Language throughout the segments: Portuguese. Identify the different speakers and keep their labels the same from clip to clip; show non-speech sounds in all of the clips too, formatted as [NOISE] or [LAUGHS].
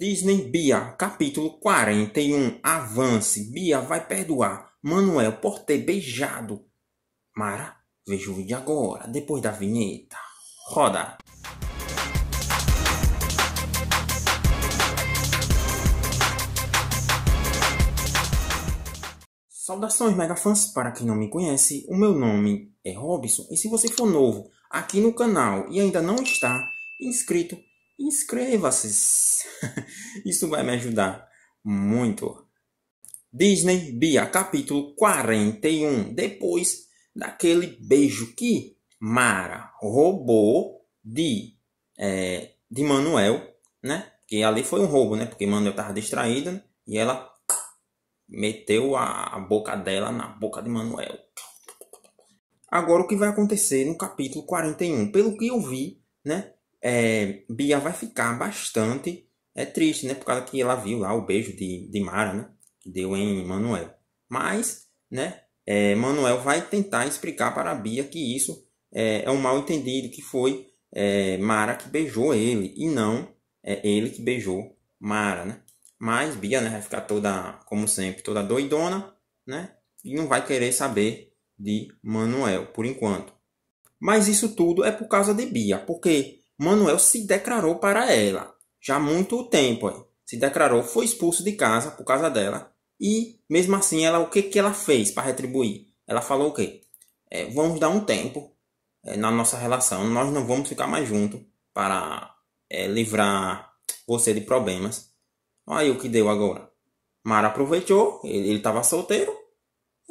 Speaker 1: Disney Bia, capítulo 41. Avance. Bia vai perdoar. Manuel por ter beijado. Mara, veja o vídeo agora, depois da vinheta. Roda. Saudações fãs para quem não me conhece, o meu nome é Robson e se você for novo aqui no canal e ainda não está inscrito, inscreva-se. [LAUGHS] Isso vai me ajudar muito. Disney Bia, capítulo 41. Depois daquele beijo que Mara roubou de, é, de Manuel, né? Que ali foi um roubo, né? Porque Manuel estava distraído né? e ela meteu a, a boca dela na boca de Manuel. Agora, o que vai acontecer no capítulo 41? Pelo que eu vi, né? é, Bia vai ficar bastante é triste, né? Por causa que ela viu lá o beijo de, de Mara, né? Que deu em Manuel. Mas, né? É, Manuel vai tentar explicar para Bia que isso é, é um mal entendido, que foi é, Mara que beijou ele e não é ele que beijou Mara, né? Mas Bia né, vai ficar toda, como sempre, toda doidona, né? E não vai querer saber de Manuel por enquanto. Mas isso tudo é por causa de Bia, porque Manuel se declarou para ela já há muito tempo. Se declarou, foi expulso de casa por causa dela. E mesmo assim, ela o que, que ela fez para retribuir? Ela falou o quê? É, vamos dar um tempo é, na nossa relação. Nós não vamos ficar mais juntos para é, livrar você de problemas. Aí o que deu agora? Mara aproveitou, ele estava solteiro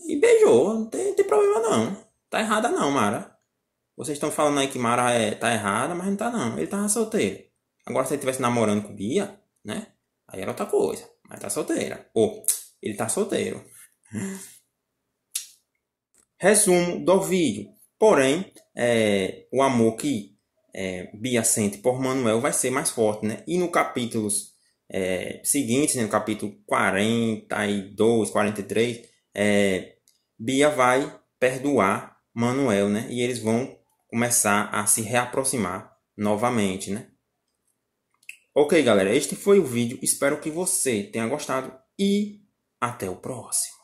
Speaker 1: e beijou. Não tem, não tem problema não. Tá errada não, Mara. Vocês estão falando aí que Mara é, tá errada, mas não tá não. Ele tava solteiro. Agora se ele estivesse namorando com Bia, né? Aí era outra coisa. Mas tá solteira. Ou, ele tá solteiro. Resumo do vídeo. Porém, é, o amor que é, Bia sente por Manuel vai ser mais forte, né? E no capítulos é, seguintes, né, no capítulo 42, 43, é, Bia vai perdoar Manuel, né? E eles vão começar a se reaproximar novamente, né? Ok, galera, este foi o vídeo. Espero que você tenha gostado e até o próximo.